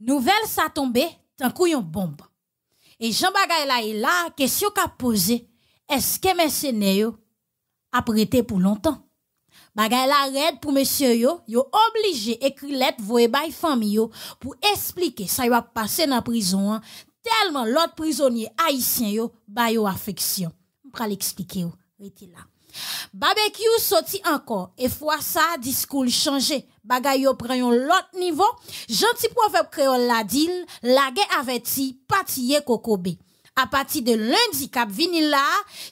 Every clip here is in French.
Nouvelle ça tombé, t'en couillon bombe. Et Jean est là, question qu'a posé. Est-ce que Monsieur Néo a prêté pour longtemps? Bagaille la red pour Monsieur il yo obligé écrit lettre voye by famille pour expliquer ça va passer dans prison. Hein. tellement l'autre prisonnier haïtien yo, a yo affection. On va l'expliquer, là. Barbecue sorti encore et fois ça discours changé. Bagay yo l'autre lot niveau. Gentil proverbe créole la dit, la guerre averti, patiye kokobe. À partir de lundi cap là,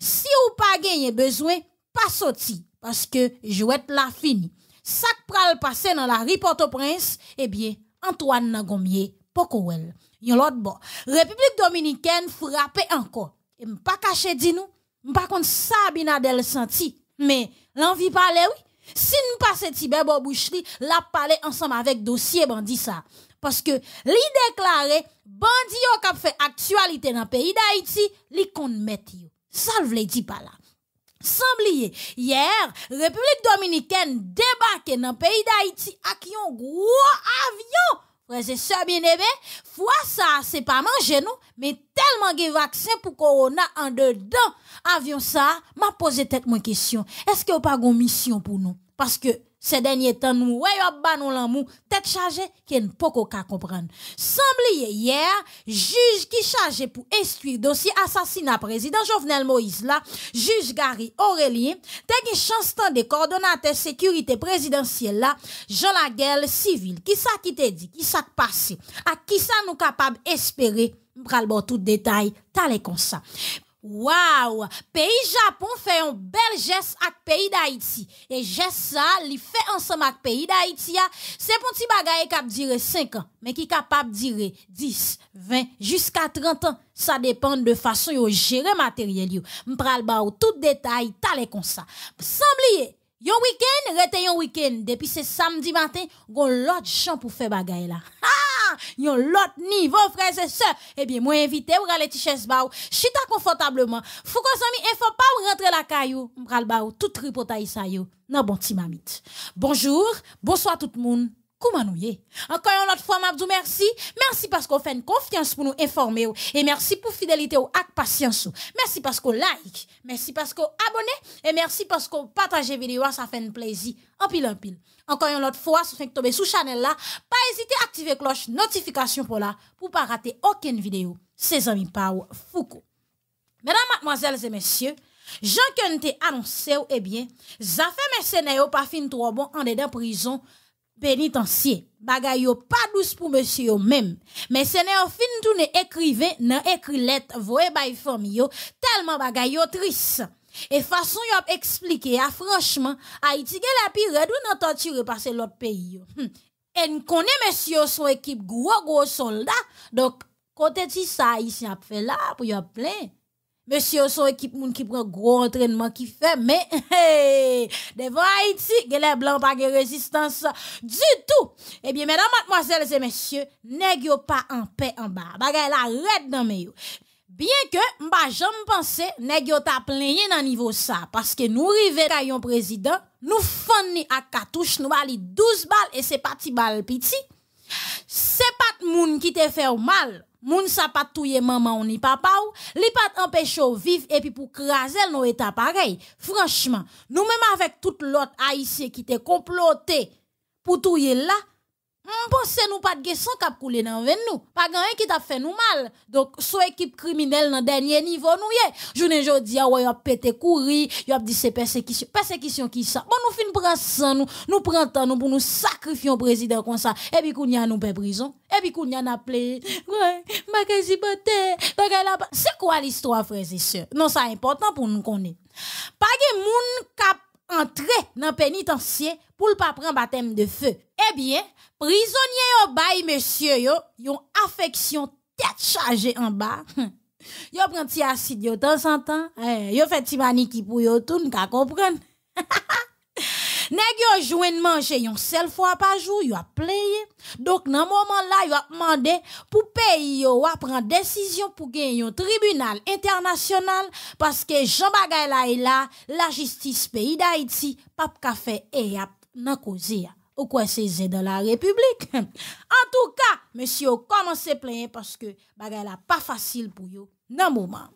si ou pas gagné besoin, pas sorti parce que jouette la fini. Sak pral passé dans la rue prince eh bien Antoine Nagomier Pokowel. Yon l'autre bon. République dominicaine frappe encore. Et pas caché dit nous par contre, ça, Binadel senti. Mais l'envie parler, oui. Si nous passons Tibet Bobouchli, la parler ensemble avec dossier bandit ça. Parce que li déclaré, bandit yo fait actualité dans le pays d'Haïti, li kon met yo. Ça vle dit pas là. Sans oublier, hier, République Dominicaine débarque dans le pays d'Haïti avec un gros avion Frères et sœurs bien-aimés, foi ça, c'est pas manger nous, mais tellement de vaccins pour corona en dedans. Avions ça, m'a posé tête moins question. Est-ce que vous pas une mission pour nous? Parce que ces derniers temps nous ouais ba nous l'amour tête chargée qui ne peut pas comprendre semblé hier juge qui chargé pour instruire dossier assassinat président Jovenel Moïse là juge Gary Aurélien t'as une chance de coordonnateur sécurité présidentielle là Jean Laguel civil qui ça qui te dit qui ça passé à qui ça nous capable espérer pral tout détail t'as les comme ça Waouh! Pays Japon fait un bel geste avec pays d'Haïti. Et geste ça, il fait ensemble avec pays d'Haïti. Ah. C'est pour petit bagay qui dire 5 ans, mais qui capable durer 10, 20, jusqu'à 30 ans. Ça dépend de façon yo gérer matériel yo. M'pral ou tout détail, talé comme ça. Semblier, yon week-end, rete yon week-end. Depuis ce samedi matin, gon l'autre champ pour faire bagay là. Ha! yon lot niveau, frères et Eh bien, moi invité pour aller tiches baou, chita confortablement. Fou qu'on et faut pas rentrer la caillou, m'pral baou, tout ça yo, nan bon timamite. Bonjour, bonsoir tout le monde comment nous y Encore une autre fois, je merci. Merci parce qu'on fait une confiance pour nous informer. Et merci pour fidélité ou et patience. Merci parce qu'on like. Merci parce qu'on abonne. Et merci parce qu'on partage vidéo. Ça fait un plaisir. En pile, en pile. Encore une autre fois, si vous tomber sous channel là, pas hésiter à activer cloche notification pour là, pour pas rater aucune vidéo. C'est amis Pau Foucault. Mesdames, mademoiselles et messieurs, Jean que annoncé, eh bien, ça fait scénario pas fin trop bon en dedans prison pénitencier. Bagay yo pas douce pour monsieur même. Mais Seigneur fin tourné écrivain nan écrit lettre voye bay famille yo tellement bagay yo triste. Et façon yo expliquer, a ah, franchement Haïti gen la pire d'où nan torture par l'autre pays yo. Hum. En connaît monsieur son équipe gros gros soldat donc côté ti ça ici a fait là pour a plein. Monsieur, son équipe moun qui prend gros entraînement qui fait, mais devant Haïti, les blancs pas de résistance du tout. Eh bien, mesdames, mademoiselles et messieurs, nest pas en paix en bas. Bagay la red dans mes que Bien que mba j'en pense ce yo ta niveau à parce que nous un président, nous prezident, nous fon à nous katouche, nous bali 12 et n'est pas 10 bal piti, pas pas moun qui te fait mal, moun sa pas maman ou ni papa ou, li pas ou vivre et puis pour craser nos états pareil. Franchement, nous même avec toute l'autre haïtien qui te comploté pour touyer là, Bon, c'est nous pas de qui kap koule nan ven nous. Pas grand qui t'a fait nous mal. Donc, sous équipe criminelle le dernier niveau nous yé. Joune jodi a ouais, yop pété courir, yop dit c'est persécution. Persécution qui ça. Bon, nous fin pran nous, nous prenons temps nous pour nous sacrifier au président comme ça. Et puis, nous, nous pe prison. Et puis, y a appelé. Ouais, ma C'est quoi l'histoire, frère et Non, ça important pour nous connaître entrer dans pénitencier pour ne pas prendre baptême de feu. Eh bien, prisonnier au bail, monsieur yo, affection tête chargée en bas. Yo prend petit acide de temps en temps, eh, yo fait petit qui pour yo tout, ka comprendre. Nèg yo jouen manger yon seule fois par jour, yo a Donc, Donc nan moment là, yo a demandé pour payer yo a prendre décision pour gagner un tribunal international parce que Jean Bagay est là, la justice pays d'Haïti pas ka fait et a nan cause ou quoi c'est dans la République. en tout cas, monsieur commencez plaindre parce que bagay n'est pas facile pour yo nan moment.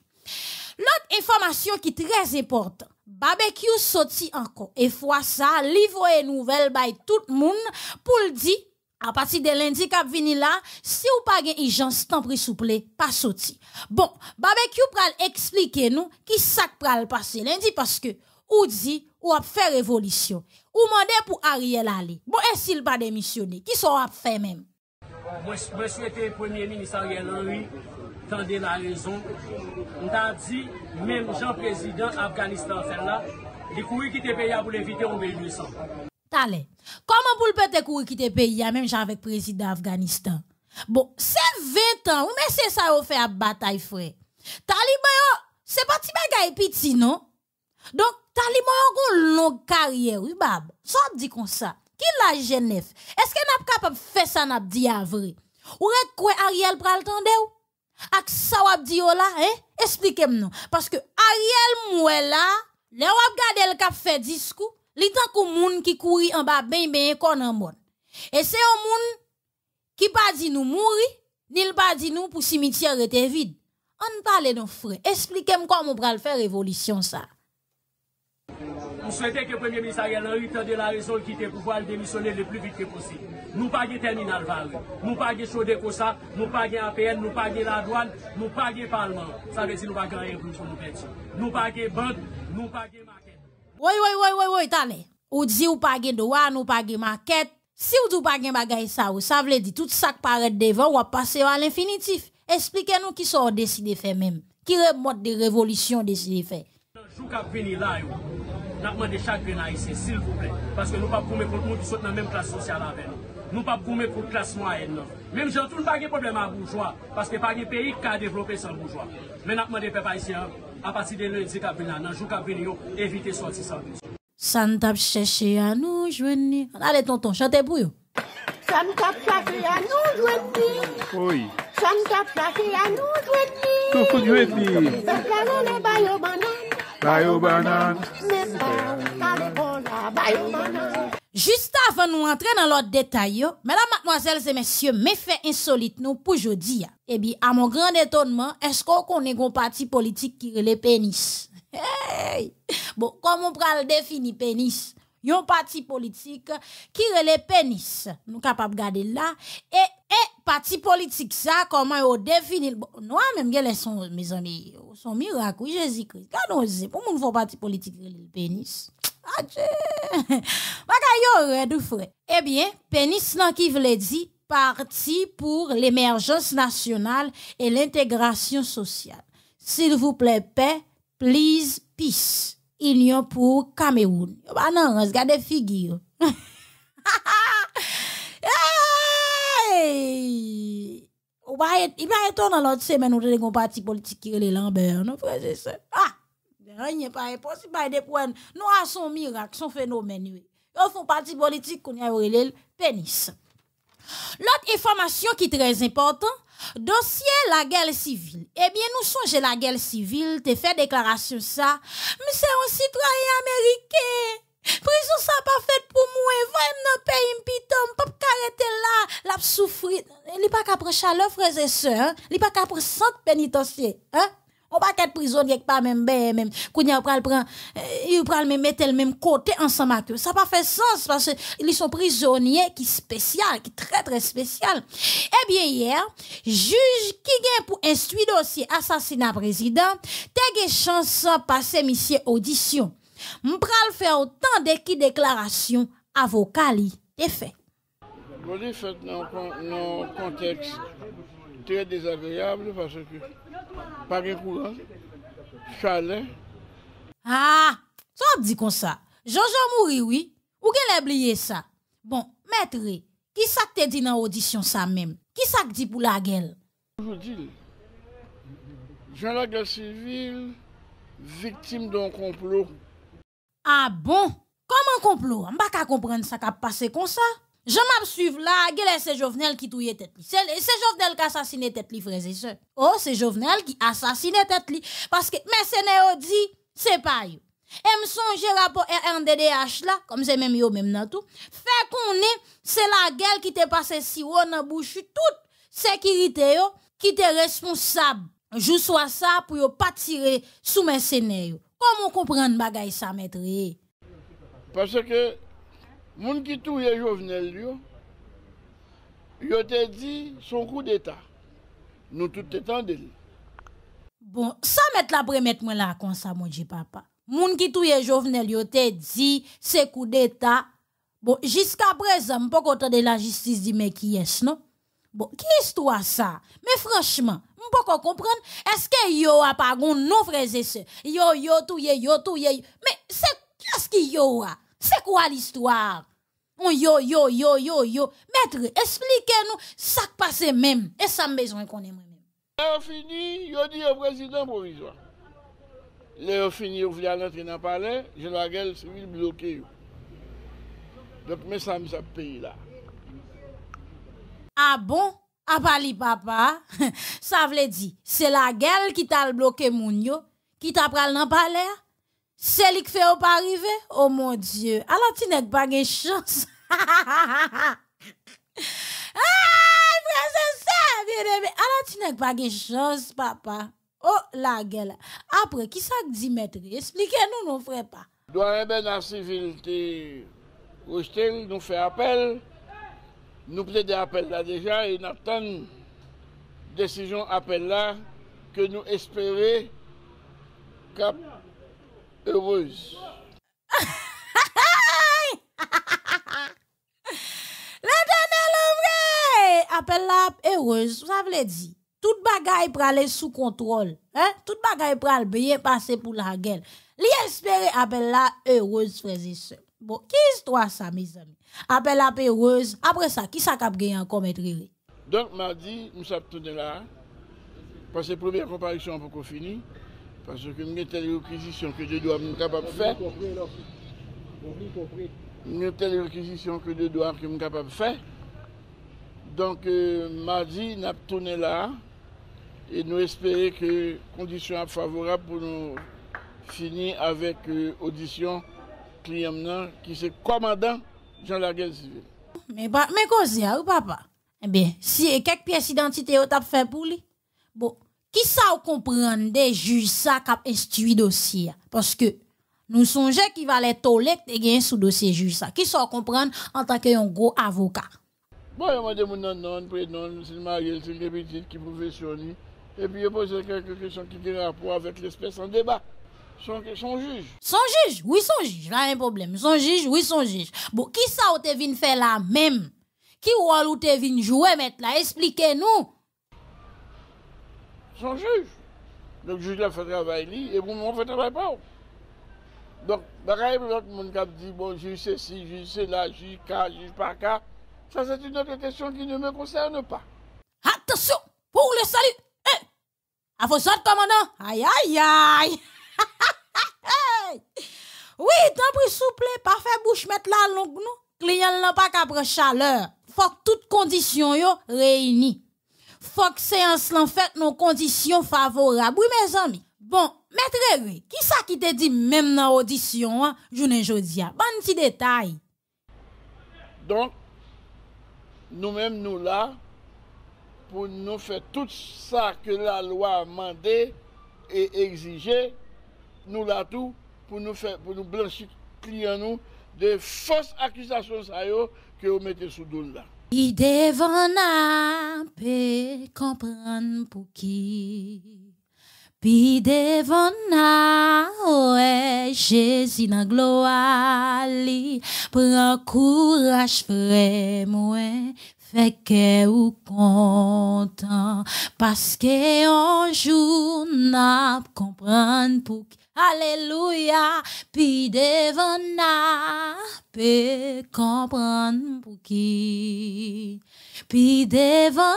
L'autre information qui est très importante Barbecue sorti encore. Et fois ça, livre et nouvelle by tout le monde pour le dire. À partir de lundi qui vini là, si ou pas gen urgence, tant pri souple, pas sorti. Bon, barbecue pral expliquer nous qui s'est pral passer lundi parce que ou dit ou a fait révolution. Ou mandé pour Ariel aller. Bon, et s'il pas démissionner qui sont a fait même? Moi, je Premier ministre Ariel Henry tendez la raison. On dit, même Jean-Président Afghanistan, celle-là, il courait quitter le pays pour éviter un bébé Tale, comment vous le pouvez courir quitter le pays, même Jean avec président Afghanistan? Bon, c'est 20 ans, mais c'est ça qu'on fait à bataille, frère. Taliban, c'est pas si bagay petit, non? Donc, Taliban a une longue carrière, oui, bab. Ça dit comme ça. Qui la Genève? Est-ce qu'on est capable de faire ça, n'a dit à vrai? Ou est-ce qu'on Ariel Pral le a sa wap hein? Expliquez-moi Parce que Ariel Moué là, le wap gade le kap fait discours, li tan kou moun ki kouri en bas ben ben kon en bon. Et c'est un monde qui pa di nous mouri, ni le pas dit nous pour cimetière était vide. On parle non frère. Expliquez-moi comment on faire révolution ça. Nous souhaitons que le Premier ministre Ariel Henry de la raison qui était pouvoir démissionner le plus vite que possible. Nous pas de terminal valeur, nous pas de chaudé comme ça, nous pas de APN, nous pas de la douane, nous pas de parlement. Ça veut dire nous pas de pour nous perdre. Nous pas de banque, nous pas de maquette. Oui, oui, oui, oui, oui, tenez. Ou dit ou pas de douane, nous pas de maquette. Si ou dit ou pas de bagaille ça, ça veut dire tout ça qui paraît devant ou passer à l'infinitif. Expliquez-nous qui sont décidé faire même. Qui remonte des révolutions décidé faire. Nakman non. de chak vena isi, sil kouple. Paske nou pap koume kouk moun pi sot nan menm klas sosyal anven nou. Nou pap koume kouk klas moun anven nou. Menm jantoun pa ge problem an boujwa. Paske pa ge peyi ka devlope san boujwa. Men nakman de pepa isi an. A pati de lèzi kap vina nanjou kap vini yo. Evite sot si sot. San tap chèche anou jwen ni. Ale tonton, chante bouyo. San tap chèche anou jwen ni. Oye. San tap chèche anou jwen ni. Sot kouk jwen pi. Sot kouk jwen pi. Juste avant nous entrer dans l'autre détail, mesdames, mademoiselles et messieurs, mes faits insolites nous pour aujourd'hui. Eh bien, à mon grand étonnement, est-ce qu'on connaît un parti politique qui est le Bon, comment on peut le définir pénis? yon parti politique qui relève pénis. Nous capables de garder là. Et, et parti politique ça, comment yon définit. Bon, nous, même, les mes amis, son miracle, oui, Jésus-Christ. Quand on dit pour mon faut parti politique relève pénis. Adieu ah, maga yon redou Eh bien, pénis nan qui vle dit parti pour l'émergence nationale et l'intégration sociale. S'il vous plaît, paix, please, peace. Il y a pour Cameroun. Bah non, regardez figure. hey! Ou ba il va être dans l'autre semaine où des parti politique qui est Lambert, non frère c'est ça. Ah, rien pas impossible pas des points. Nous a son miracle, son phénomène. oui. Ils font parti politique qu'on y a le pénis. L'autre information qui est très importante, dossier la guerre civile. Eh bien, nous songez la guerre civile, tu fais déclaration ça, mais c'est un citoyen américain. Prison ça pas fait pour moi, vraiment dans le pays m'pito, pas karete là, l'a souffrit. Il n'y pas qu'à prendre chaleur, frères et sœurs, hein. il n'y pas qu'à prendre centre pénitentiaire, hein? On va être prisonnier pas même ben même. Kounya pral prend euh, il pral même mettre le même côté ensemble avec eux. Ça pas fait sens parce qu'ils sont prisonniers qui spécial, qui très très spécial. Eh bien hier, juge qui vient pour instruire dossier assassinat président, t'as chance passer monsieur audition. M'pral faire autant de qui déclaration avocat li fait. fait dans contexte très désagréable parce que pas de courant, chalet. Ah, ça on dit comme ça. Jean-Jean mouri oui. Ou qu'elle a oublié ça? Bon, maître, qui ça te dit dans l'audition ça même? Qui ça dit pour la gueule? Je vous dis, Jean la guerre civile, victime d'un complot. Ah bon? Comment complot? Je pas comprendre ça qui a passé comme ça. Je m'ap la là, gèle se Jovenel qui touye tête li. C'est Jovenel qui assassine tête li, et Oh, c'est Jovenel qui assassine tête Parce que, mes c'est dit, c'est pas yo. Et m'songe rapport RNDDH là, comme c'est même yo même dans tout. Fait qu'on est, c'est la gueule qui te passe si won a bouche toute sécurité yo, qui t'est responsable. Je soit ça pour yo pas tirer sous mes Comment comprendre bagay sa maître? Parce que, Moun ki touye jovenel yo, yo te di son kou deta. Nou tout etan deli. Bon, sa met la bremet mwen la kon sa moun di papa. Moun ki touye jovenel yo te di se kou deta. Bon, jiska breza mpoko te de la jistis di me ki yes non. Bon, ki listou a sa? Me freshman, mpoko kompren, eske yo apagoun nou freze se? Yo, yo touye, yo touye, yo touye. Me se kask yow a? C'est quoi l'histoire? On yo yo yo yo yo. Maître, expliquez-nous ça qui passe même. Et ça me besoin qu'on moi-même. Léo fini, yo dit au président provisoire. Léo fini, yo vient rentrer dans le palais, je la gueule civile bloqué. Donc, mais ça me pays là. Ah bon? A ah, pali papa, ça veut dire, C'est la gueule qui t'a bloqué, mon yo, Qui ta dans le palais c'est lui qui fait pas arriver? Oh mon Dieu. Alors tu n'as pas de chance. ah, frère, ça, bien aimé. Alors tu n'as pas de chance, papa. Oh, la gueule. Après, qui ça dit, maître? Expliquez-nous, n'en frères, pas. Doit être ben, la civilité. Rochetel nous fait appel. Nous des appel là déjà et attend décision appel là que nous espérons heureuse. L'Eternel ouvre! Appelle la heureuse. Vous dit Toutes tout pour aller sous contrôle. Hein? Tout pour aller bien passer pour la gueule. Li appelle la heureuse, frères et sœurs. Bon, qui histoire ça, mes amis? Appelle la heureuse. Après ça, qui ça de gagner encore, maître Donc, mardi, nous sommes tous là. Parce que première comparaison pour qu'on finisse. Paswè ke mwen tel rekwizisyon ke de do ap mwen kapap fè, mwen tel rekwizisyon ke de do ap mwen kapap fè, donk euh, ma di nap tounen la, e nou espere ke kondisyon ap favorab pou nou fini avèk euh, audisyon kliyam nan ki se komadan jan la gen sivè. Mwen kozya ou papa? Mwen eh siye kek piyes identite yo tap fè pou li? Bon, qui ça ou comprendre des juges ça cap instruit dossier parce que nous songeons qui va les toler et gagner sous dossier juge ça qui ça ou comprendre en tant que un gros avocat bon je demande mon nom prénom c'est marié c'est une petite qui professionne et puis je pose quelques questions qui ont rapport avec l'espèce en débat son, son juge son juge oui son juge là un problème son juge oui son juge bon qui ça ou t'es venu faire la même qui ou t'es venu jouer mettre là expliquez nous juge. Donc Le juge a fait travail et vous ne fait travail pas. Donc, pareil, le monde qui dit, bon, juge ceci, juge cela, juge cas, juge pas K, ça c'est une autre question qui ne me concerne pas. Attention, pour le salut, eh, à vos ordres, commandant aïe aïe aïe. oui, tant pis souple, pas faire bouche mettre la longue, non, client n'a pas qu'à prendre chaleur. Faut que toutes conditions yo réunies. fok seans lan fèk nou kondisyon favorab, oui mè zanmi. Bon, mè trè wè, ki sa ki te di mèm nan audisyon, jounen jodia, ban niti detay. Donk, nou mèm nou la, pou nou fè tout sa ke la lwa mandè e egzijè, nou la tou pou nou blanchit kli an nou de fos akizasyon sa yo ke ou mète sou don la. qui devant apprendre paix, pour qui. Puis devant la hauteur, Jésus dans la gloire. Prends courage, frère, moi, fais que vous comptez. Parce qu'un jour, la paix, pour qui. Alléluia, puis devant comprendre pour qui. Puis devant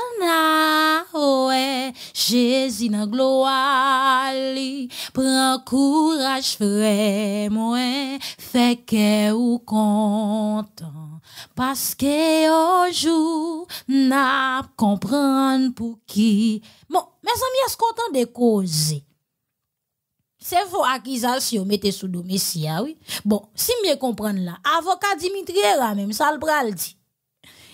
Jésus dans gloire, prends courage, frère, moi, fait que ou content. Parce que jour, n'a comprendre pour qui. Bon, mes amis, est-ce qu'on de des causes? c'est vos accusations mettez sous domicile, ah oui. Bon, si vous comprendre là, avocat Dimitri là même, ça le bral dit.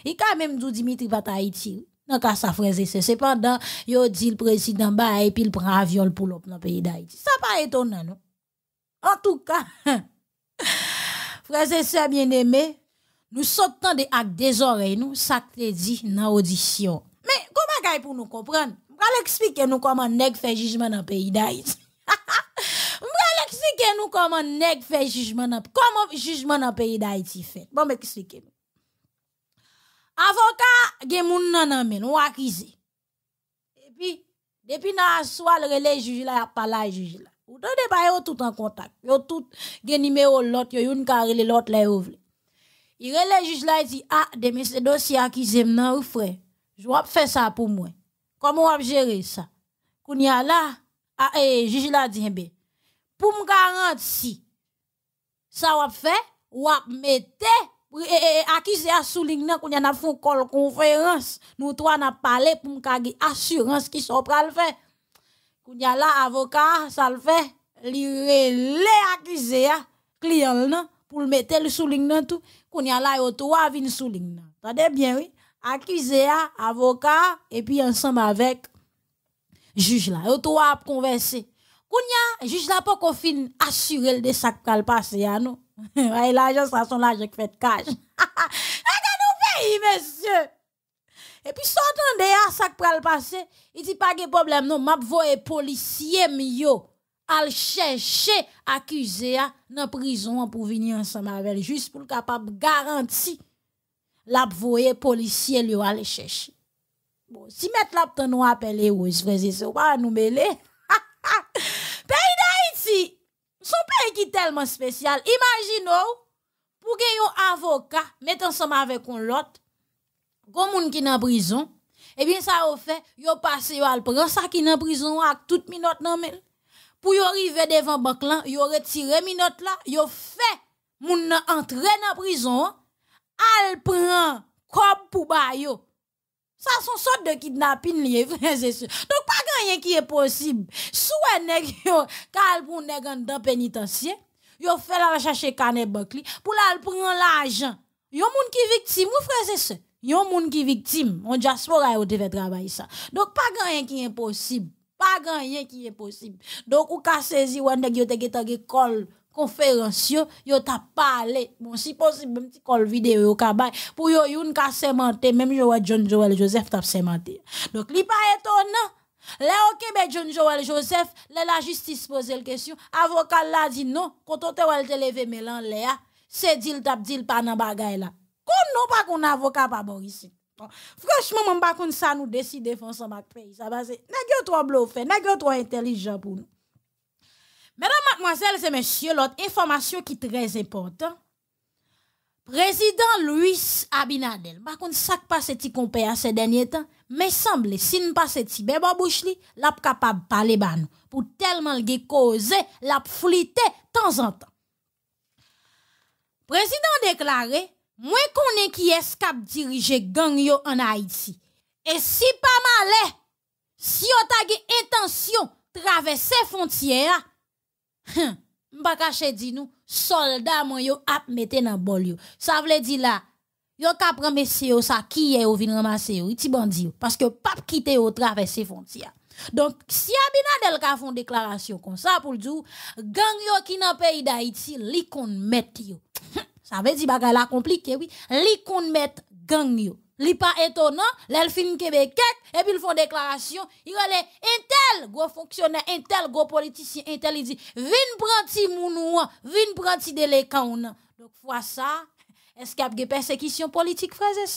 Il quand même dit Dimitri pas Haïti. Dans cas sa frère c'est cependant, yo dit le président bah et puis il prend viol pour l'autre dans pays d'Haïti. Ça pas étonnant non. En tout cas, frère c'est bien aimé. nous sortons des actes des oreilles nous ça te dit dans audition. Mais comment pour nous comprendre? Je vais expliquer nous comment nèg fait jugement dans pays d'Haïti nous comment nèg fait jugement dans comment jugement dans pays d'Haïti fait. Bon mais expliquez-nous. Avocat gen moun nan nan men, ou accusé. Et puis depuis na soir relais juge là pas là juge là. Ou tande ba yo tout en contact. Yo tout gen numéro l'autre, yo une carré l'autre là yo Il relais juge là dit ah demain ce dossier akize nan ou frère. Je vais faire ça pour moi. Comment on va gérer ça? a là, ah, eh, juge là dit, eh ben, pour me garantir ça va faire ou mettre e, e, accusé à souligner qu'on y a fait une conférence nous trois n'a parlé pour me garder assurance qui sont le faire qu'on y a là avocat ça le fait li accusé à client pour le mettre le souligner tout qu'on y a là au trois vinn souligner. attendez bien oui accusé avocat et puis ensemble avec juge là au trois converser Kounya, juge la pas qu'on assure assurer de sacs qu'elle passe hein, passer à nous. Ouais, l'argent, ça son l'argent qui fait cash. Regardez nous pays, messieurs. Et puis, sortant à ça qui le passer, il dit pas de problème, non, m'a voye policier, mio, al chercher accusé hein, dans prison hein, pour venir ensemble avec juste pour capable garantir la voye policier, lui, aller chercher. Bon, si mettre la nous appeler, eh oui, frère, c'est pas nous mêler. Son pays qui est tellement spécial. Imaginez, pour que un avocat mettons ensemble avec un autre, comme moun qui est en prison, eh bien, ça vous fait, vous passez, vous allez prendre ça qui est en prison avec toutes minute dans Pour arriver devant banque là, vous retirez minute là, vous fait moun entrer dans prison, al prend comme pour bayo. Ça, une sorte de kidnapping lié, frères et sœurs. Donc, pas grand rien qui est possible. Soit nèg yo, ka pour nèg en dans pénitencier, yo fait la recherche canet bokli. pour la prendre l'argent. Yo moun qui victime, ou frères et sœurs. Yo moun qui victime, on diaspora yo te travailler ça. Donc, pas grand rien qui est possible. Pas grand rien qui est possible. Donc, ou ka saisi ou nèg yo te geta col conférencieux, yo t'a parlé. Bon, si possible, même petit call vidéo, yo kabay, pour yo youn ka sémenté, même Joël John Joel Joseph t'a sementé Donc, li pas étonnant. Là, ok, mais ben, John Joel Joseph, là, la justice pose la question. Avocat là dit non, quand on te wal te levé, mais là, c'est dit tap dit pas nan bagay là. Kon non pas qu'on avocat pas bon ici. Franchement, je ne sais ça nous décide de faire ça pays. Ça va, c'est, nest trop bluffé, nest trop intelligent pour nous. Mesdames, mademoiselles et messieurs, l'autre information qui est très importante. Président Luis Abinadel, par contre, ça qui passe ti ces derniers temps, mais semble, si ne passe ti bébé il n'est l'a capable de parler ben, nous pour tellement le cause, l'a flité temps en temps. Président déclaré, moi connais qui est cap diriger gang en Haïti. Et si pas malais, si on a intention traverser frontières, Hum, mpa kache di nous soldat mwen yo ap mette nan bol yo. ça vle di la, yo kap remese yo sa kiye ou vin remase yo, iti bandi yo. que pap kite yo travesse fontia. Donc, si Abinadel ka fon déclaration kon sa pour dire gang yo ki nan pays d'Haïti li kon met yo. Hum, sa vle di bagay la compliqué oui. Li kon met gang yo. Li pas étonnant, l'elfine québécois, et puis ils font déclaration. Il y a tel intel, gros fonctionnaire, tel gros politicien, Un tel il dit, vin pranti mounou, vin pranti délécan. Donc, fois ça, est-ce qu'il y a des persécutions politiques, frères et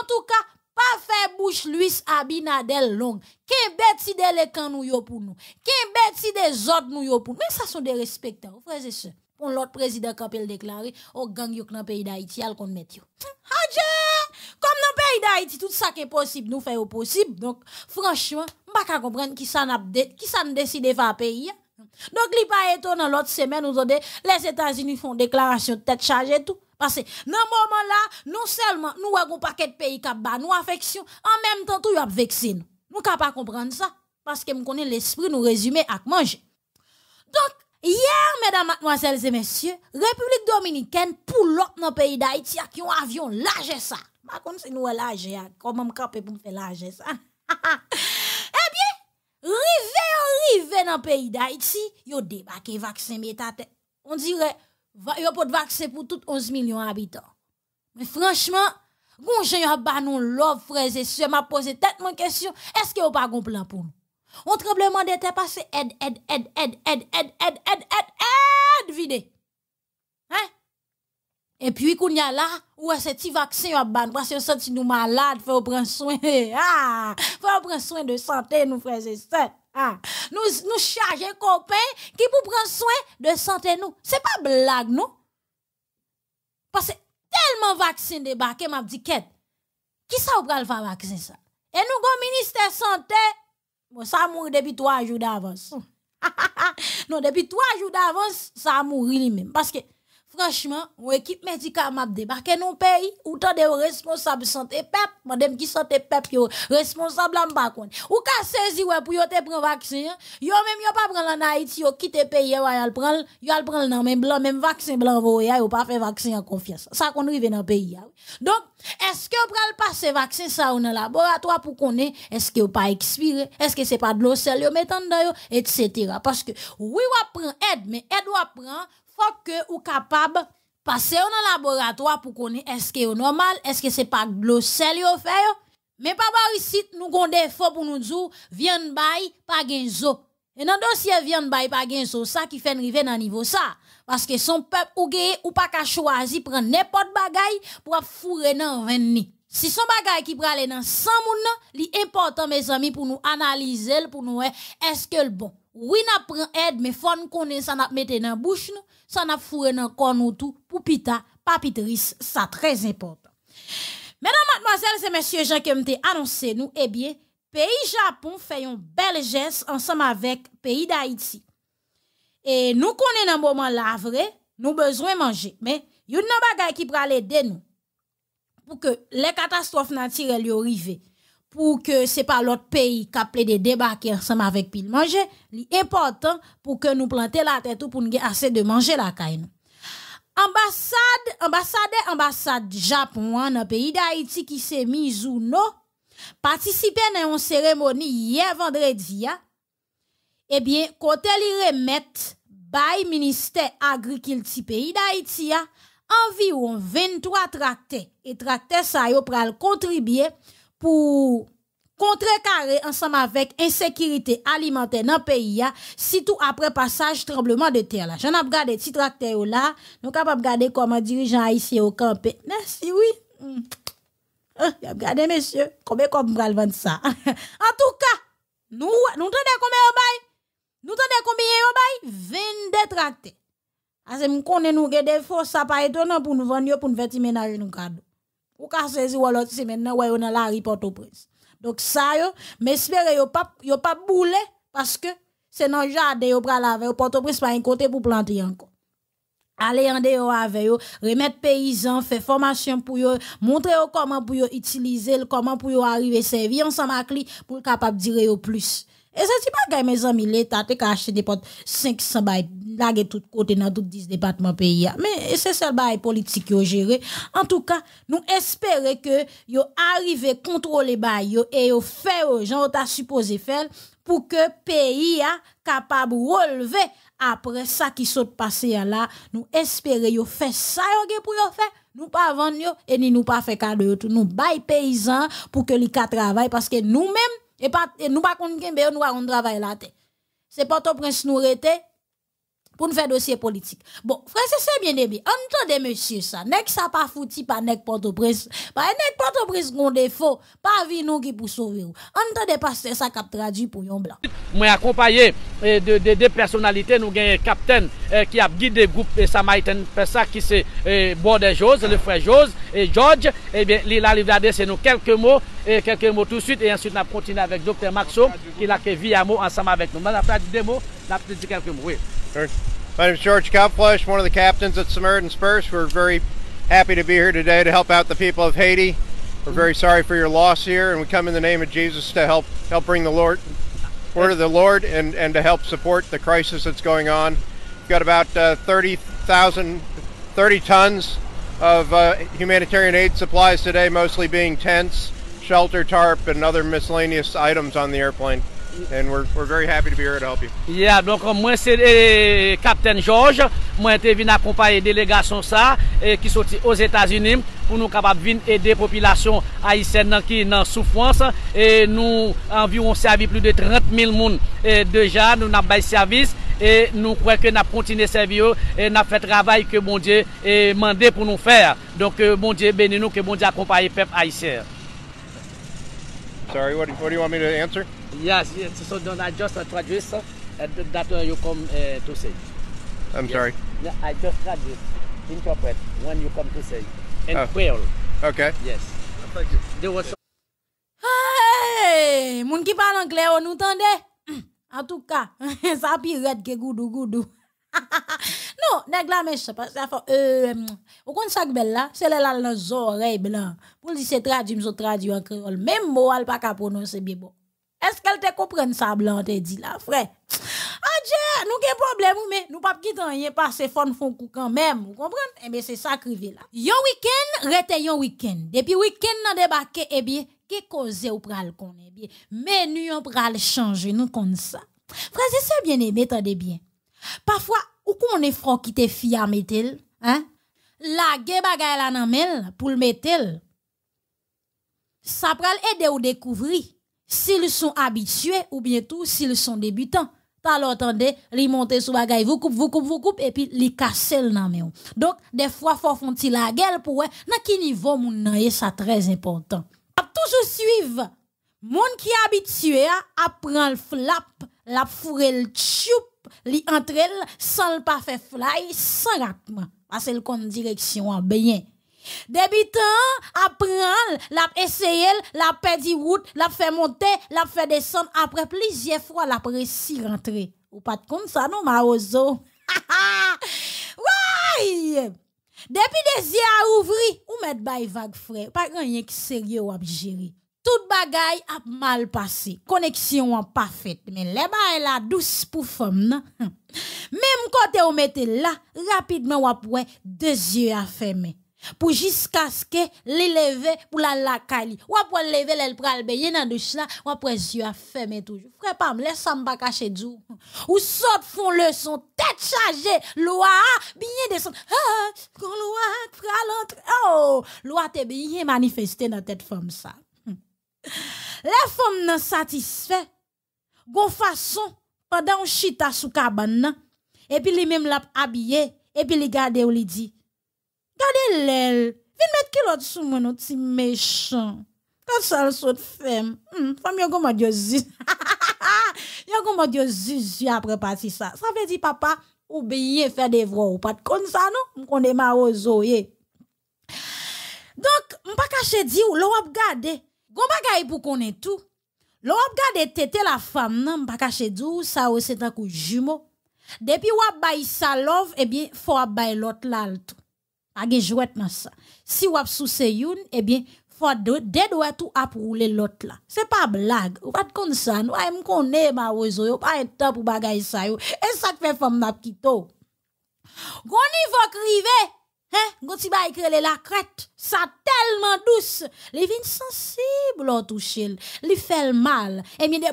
En tout cas, pas faire bouche Luis Abinadel long. Qu'un de que nous yo pour nous. Qu'un bêtis des autres nous yo pour nous. Mais ça sont des respecteurs frères et sœurs. Pour l'autre président qui a déclaré, au gang yo dans le pays d'Haïti, al kon met yo. Hum, adieu! Comme dans le pays d'Haïti, tout ça qui est possible, nous faisons possible. Donc, franchement, je ne pas comprendre qui ça décide de faire pays. Donc, li pas étonnant, l'autre semaine, nous dit, les États-Unis font déclaration de tête chargée tout. Parce que, dans moment là, non seulement nous avons un paquet de pays qui nous affection, en même temps, tout a vexé nous. Nous ne pas comprendre ça. Parce que nous connais l'esprit, nous résumer à manger. Donc, hier, mesdames, mademoiselles et messieurs, République dominicaine, pour l'autre dans pays d'Haïti, qui ont un avion large ça. Ma kon se nou ya, pour pou Eh bien, sa. rive le rive nan yo debake vaccin metate. On dirait yo pot vaccin pour tout 11 millions habitants Mais franchement, gon jen yo ba nou frères et se, ma pose question, est-ce que yo pas gon plan pour nous On tremblement de terre passé aide aide aide aide aide aide aide aide aide vide. Hein? Et puis, qu'on y a là, où est-ce vaccin on ban, parce que senti nous malades, faut prendre soin, ah, faut prendre soin de santé, nous frères et sœurs. Ah! nous, nous charger copains qui pour prendre soin de santé nous. C'est pas blague, non? Parce que tellement vaccin débarqué, m'a dit, qu'est qui ça ou pral faire vaccin ça? Et nous, comme ministère santé, bon, ça mouru depuis trois jours d'avance. non, depuis trois jours d'avance, ça a mouru lui-même. Parce que, Franchement, mon équipe médicale m'a débarqué dans le pays. tant de responsables santé PEP, madame qui santé PEP, responsable en bas. Ou qu'à saisir pour yon te prendre vaccin, hein. yon même yon pas prendre en Haïti, yon quitte le pays, yon le prendre, yon le prendre même blanc, même vaccin blanc, Vous yon pas fait vaccin en confiance. Ça qu'on arrive dans le pays. Ah Donc, est-ce que prend le ces vaccin ça ou dans laboratoire pour qu'on ait, est-ce que pas expiré, est-ce que c'est pas de l'eau seule, mettant d'ailleurs, etc. Parce que, oui, ou prend aide, mais aide ou prend, faut que ou capable passer dans laboratoire pour connaître est-ce que est normal, est-ce que c'est pas gros sel yo fait Mais pas par ici nous avons défaut pour nous dire vienne bay pas gain zo. Et dans dossier vienne bail pas gain zo, ça qui fait arriver dans niveau ça parce que son peuple ou gay ou pas choisi prend prendre n'importe bagaille pour fourrer dans 20 ni. Si son bagay qui qui dans 100 moun nan, li important, mes amis, pour nous analyser, pour nous, est-ce que le bon? Oui, n'a pren aide, mais faut nous connaître ça n'a mette dans bouche nous, ça n'a fourré dans corps nous tout pour pita, pas pitris, ça très important. Mesdames, mademoiselles et messieurs, Jean que m'te annoncé nous, eh bien, pays Japon fait un bel geste ensemble avec pays d'Haïti. Et nous connaissons dans moment là vrai, nous besoin manger, mais il y a une bagay qui pral aider nous pour que les catastrophes naturelles y arrivent pour que c'est pas l'autre pays qui a de débarquer ensemble avec pile manger, l'important pour que nous plantions la tête pour nous assez de manger la caille. Ambassade, ambassade, ambassade Japon dans le pays d'Haïti qui s'est mis ou non. participait à une cérémonie hier vendredi Eh bien, côté li remettre le ministère agriculture pays d'Haïti environ 23 tractés et tractés ça yo pral contribuer pour contrer ensemble avec insécurité alimentaire dans le pays, tout après passage tremblement de terre. J'en ai regardé petit tracteur là, nous capable regarder comment dirigeant haïtien au camp. Merci, oui. Mm. Hein, ah, regardez, monsieur. combien comme va vendre ça. en tout cas, nous, nous combien au bail? Nous combien au bail? 22 tracteurs. nous nous ça pas pour nous vendre, pour nous faire Nous nous ou ka saisi ou l'autre semaine nan ouais dans la rue au prince Donc ça yo, mais yo pas yo pas bouler parce que c'est dans jardin yo pral avec Port-au-Prince pas un côté pour planter encore. Allez en dehors avec yo, remettre paysans, faire formation pour yo, montrer yo comment pour yo utiliser, comment pour yo arriver servir ensemble avec lui pour capable dire yo plus ça c'est pas que mes mes l'État te des potes 500 bay lage tout dans tous tout 10 départements pays. Mais c'est ça, bail politique qui géré géré, En tout cas nous espérons que yo arrivé contrôler bay et et yo fait yo jan t'as ta faire pour que pays pays capable capable relever après ça qui s'est passé ya nous nous espérons, yo ça ça, yo pour yo Nous pas vendre et ni nous pas faire cadeau tout nous bail paysans pour que les cas travaillent parce que nous-mêmes et, pas, ne nous pas qu'on ben, nous pas un travail là. C'est pas au prince nous rete, pour nous faire dossier politique. Bon, frère, c'est bien aimé. Entendez, monsieur, ça. que ça pas fouti, pas n'importe Port-au-Prince. Pas nèg port au défaut. Pas vie nous qui pour sauver tant Entendez, pasteur, ça cap traduit pour yon blanc. Moi, accompagné eh, de, deux personnalités, nous un capitaine eh, qui a guidé le groupe eh, Samaritan Pessa, qui c'est Bordé des le frère Jose et George. Eh bien, il a livré à nous quelques mots, quelques mots tout de suite, et ensuite, on a continué avec docteur Maxo, qui a à mots ensemble avec nous. On a des mots. Captain My name is George Cowflesh, one of the captains at Samaritan Spurs. We're very happy to be here today to help out the people of Haiti. We're very sorry for your loss here, and we come in the name of Jesus to help help bring the Lord word of the Lord and, and to help support the crisis that's going on. We've got about uh, 30,000, 30 tons of uh, humanitarian aid supplies today, mostly being tents, shelter tarp, and other miscellaneous items on the airplane. And we're very happy to be here to help you. Yeah, donc moi c'est eh, Captain George. Moi ente vin akompaye delegasyon sa ki eh, soti os Etats-Unis pou nou kapap vin ede popilasyon Haitien nan ki nan soufwansa. Et nou anvi ou an servi plou de 30.000 moun. Et deja nou nan baye servis. Et nou kweke nan kontine servio. Et nan fè travay ke bon diye eh, mande pou nou fè. Donc euh, bon diye beni nou ke bon diye akompaye pep Haitien. Sorry, what do you want me to answer? Yes, yes. So then I just uh, and uh, that uh, you come uh, to say. I'm yes. sorry. No, I just traduced interpret when you come to say in oh. Creole. Okay. Yes. Thank you. There was. Hey, moun ki parle anglais, on nous tendait. En tout cas, ça pirate que goudou goudou. non, nèg la mèche, parce que euh mm, ou compte chaque belle là, c'est là dans oreilles blanc. Pour dire c'est traduit, me traduit en créole. Même mot al pas prononcer bien bon. Est-ce qu'elle te comprend ça, blanc, te dit là, frère? Ah, Dieu, nous avons problème, mais nous pas quitter rien passer fonds fond font quand même, vous comprenez? Eh bien, c'est ça qui là. Yon week-end, rete yon week-end. Depuis week-end, débarqué, eh bien, qui cause ou pral qu'on eh bien, nous, on pral changer, nous comme ça. Frère, c'est ça bien aimé, tendez bien. Parfois, ou qu'on est froid qui te fier à mettre, hein? La ge bagay la nan mel, pour le mettre. Ça pral aider ou découvrir s'ils sont habitués ou bien tout s'ils sont débutants. Par l'entendre, li monter sous bagay, vous coupe, vous coupe, vous coupe, et puis li casse le men Donc, des fois, faut font la gueule pour na qui niveau moun nan ça très important. A toujours suivre, moun qui habitué à le flap, la fourre le tchoup, li entre sans le pas faire fly, sans ratement. Parce le compte direction bien. Débutant, apprend, l'a essayé, l'a perdu route, l'a fait monter, l'a fait descendre. Après plusieurs fois, l'a réussi rentrer. Ou pas de compte ça, non, ma ozo. ouais! Depuis des yeux à ouvrir, ou mettre bail vague frère, pas rien qui sérieux ou gérer. Tout bagay a mal passé. Connexion en parfaite. Mais les bail la douce pour femme, Même côté ou mettez là, rapidement ou ap deux yeux à fermer pour jusqu'à ce que l'élever pour la lacali. Ou après lever l'el pral baigner dans douche là, ou après yeux à fermer toujours. Frère pam, laisse me pas cacher du. Ou saute font leçon, tête chargée, loi bien descend. Ah, ah loi loi l'autre Oh, loi t'es bien manifesté dans tête femme ça. Les femmes non satisfait. Gon façon pendant on chita sous cabane et puis lui même l'a habillé et puis il garde ou lui dit Gade lèl, vin met kilot sou mwen nou méchant. Quand ça sal sot fem. Hmm, yon yo yon yo pati sa. Sa ve di papa, oubeye fè devro ou pat kon sa nou, non, kon dema ozo ye. Donk, di ou, lò wap gade. Gon bagay pou tout. wap gade tete la femme, non, mwen pa kache di ou, sa ou se Depuis kou jumo. Depi wap bay sa lov, ebyen, eh fwa bay lot lal a gen jouet nan sa. Si wap souse youn, eh bien, fwa de wè tou ap roule lot la. Se pa blag, wad kon san, wè m konè ma wezo yo, pa etan ou bagay sa yo, e sak fe fòm nap kito. Goni vok rive, Hein, gonti ba ekrele la crête, ça tellement douce, les vin sensible au toucher, li fait mal. Et eh bien des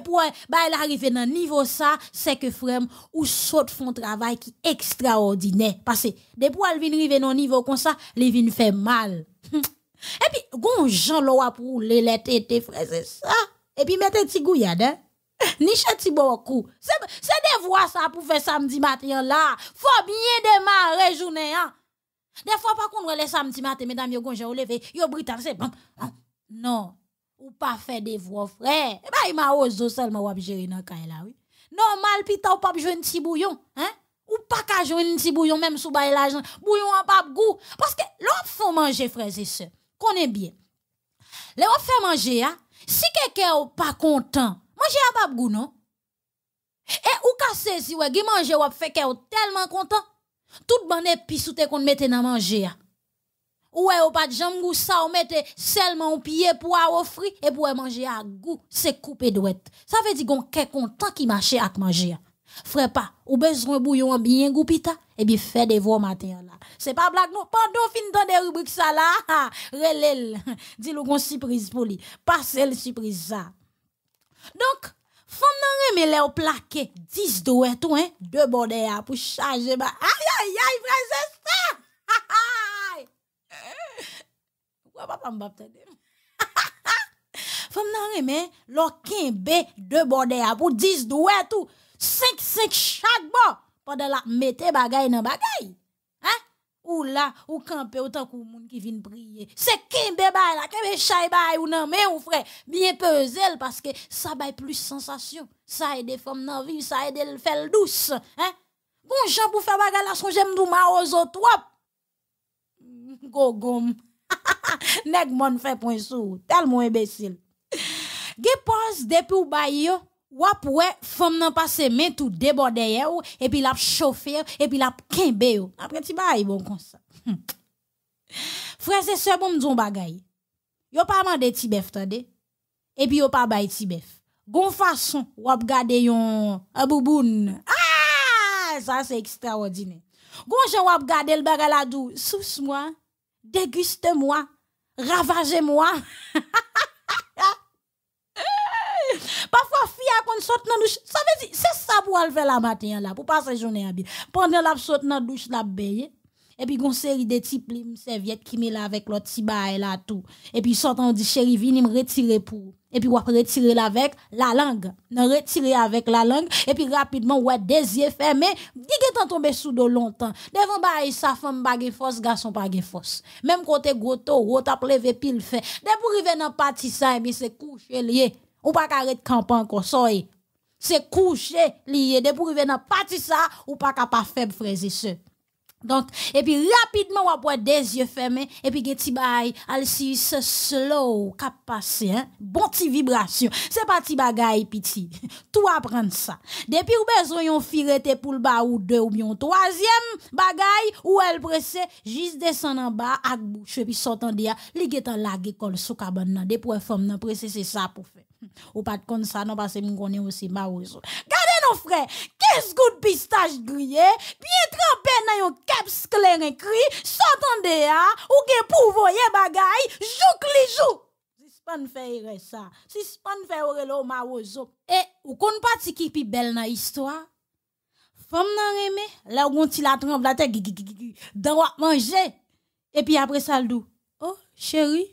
ba il arrivé dans niveau ça, c'est que frère ou saute font travail qui extraordinaire parce que fois elle vin arriver dans niveau comme ça, hm. eh le vin fait mal. et puis gon Jean lo pour les tête frère c'est ça. Et eh puis mettez ti gouyade. Hein? Ni chati beaucoup. C'est des voix ça pour faire samedi matin là. Faut bien démarrer journée hein? Des fois, pas qu'on les samedi matin, mesdames, yo lève ou levé, yo brutal, c'est bon. Non, ou pas faire des voix, frère. Eh ben, il m'a osé seulement ou gérer dans le là, oui. Normal, pita ou pas jouer un petit bouillon, hein? Ou pas qu'à jouer un petit bouillon, même sous bail l'argent. Bouillon en pas goût. Parce que l'on faut manger, frères et sœurs. est bien. les on fait manger, hein? Si quelqu'un n'est pas content, manger à pas goût, non? Et ou ka saisi, ouais, qui manger ou fait qu'elle tellement content. Tout bon épice ou qu'on mette dans manger. Ouais, ou pas de jambes ou ça, ou mette seulement un pied pour offrir et pour manger à goût, c'est coupé douette. Ça veut dire qu'on est content qui marche à manger. Frère pas, ou besoin bouillon bien goupita, et bien fait des voix matin là. C'est pas blague non, pendant fin dans des rubriques ça là, relèle, dis-le qu'on surprise pour lui, pas celle surprise ça. Donc, Fom nan reme le ou plake, dis do we tou, de bo de ya pou chanje ba. Ayayayay, franjese pa! Ha ha! Wap apan bab te de? Ha ha ha! Fom nan reme, lo kin be, de bo de ya pou, dis do we tou, sik sik chak bo, pa de la mete bagay nan bagay. ou là, ou camper autant que monde qui vient prier. C'est kimbe bay la kimbe chay bay ou non, mais ou frère, bien pesel parce que ça bay plus sensation. Ça aide femme femmes dans vie, ça aide le faire douce, hein? Bon gens pour faire bagarre son j'aime nous ma aux autres. Gogom. Nèg mon fait point sou, tellement imbécile. Ge pose depuis ou bay yo, wap wè nan pase men tout debode yè ou, la et la puis la après yo. Après ti ba hmm. bon konsa. se bon bagay. Yo pa ti bef et puis yo pa bay ti Gon fason wap gade yon abouboun. Ah! ça c'est extraordinaire. Gon wap gade le bagay la dou. Sous moi ravage moi Parfois quand saute dans douche. Ça veut dire, c'est ça pour aller la matin là, pour passer journée à bien. Pendant la saute dans douche, la beye. Et puis, une série de petits serviette qui met là avec l'autre petit et là tout. Et puis, sortant, on dit, chérie, vini me retirer pour. Et puis, on retire là avec la langue. On retirer avec la langue. Et puis, rapidement, ouais des yeux fermés. Dis que t'en sous de longtemps. Devant bail, sa femme bague force, garçon bague force. Même côté gros taureau, t'as levé pile fait. Dès pour arriver dans partie ça, et bien, se couche lié ou pas de camper encore soy. C'est coucher lié de pour pas tout ça ou pas capable faire frères et Donc, et puis rapidement, on va des yeux fermés, et puis get bail, al si slow, cap passer hein? Bon petit vibration. C'est pas petit bagay, piti. Tout apprendre ça. Depuis ou besoin yon firete pour le bas ou deux ou bien troisième bagay, ou elle pressé, juste descend en bas, ak bouche, puis sortant de li get en le kol sou kaban femme nan c'est ça pour faire. Ou pat kon sa nan base moun konye wosi ma woso Gade nou fre Kes gout pistache griye Pi etre ben nan yon kep skle re kri Sotan de ya Ou gen pou voye bagay Jouk li jouk Si span fey re sa Si span fey re lo ma woso E eh, ou kon pati ki pi bel nan istwa Fem nan reme La ou gonti la tromp la te Dawa manje E pi apre saldo Oh cheri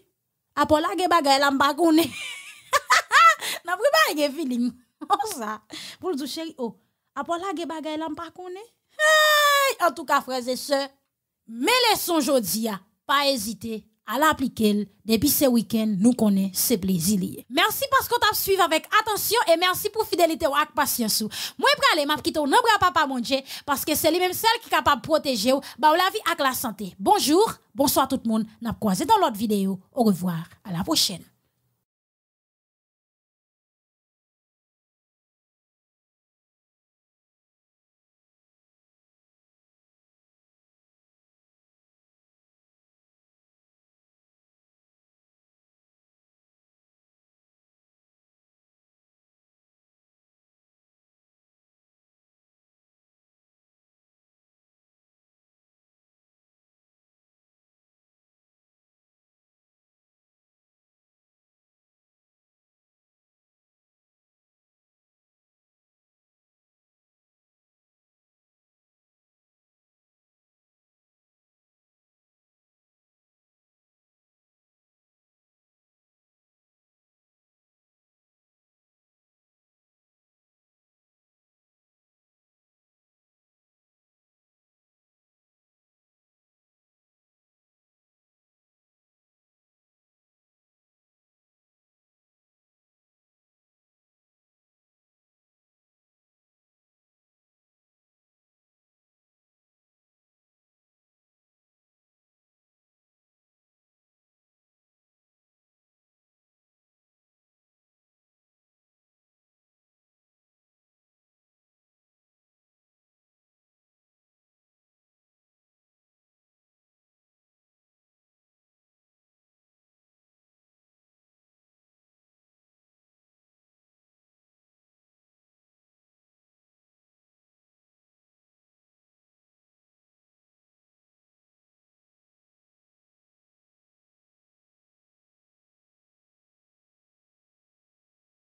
Apo la gen bagay la mba konye n'a pas pas de feeling. Pour le dire, chérie, oh, après la gueule, bagaille, l'homme qu'on est. En tout cas, frères et sœurs, mes leçons aujourd'hui, ah, pas hésiter à l'appliquer depuis ce week-end, nous connaissons ce plaisir. Merci parce que t'as suivi avec attention et merci pour fidélité ou patience. Moi, je vais aller, je vais pas manger parce que c'est lui-même celles qui est capable de protéger bah, la vie et la santé. Bonjour, bonsoir tout le monde. N'a croisé dans l'autre vidéo. Au revoir, à la prochaine.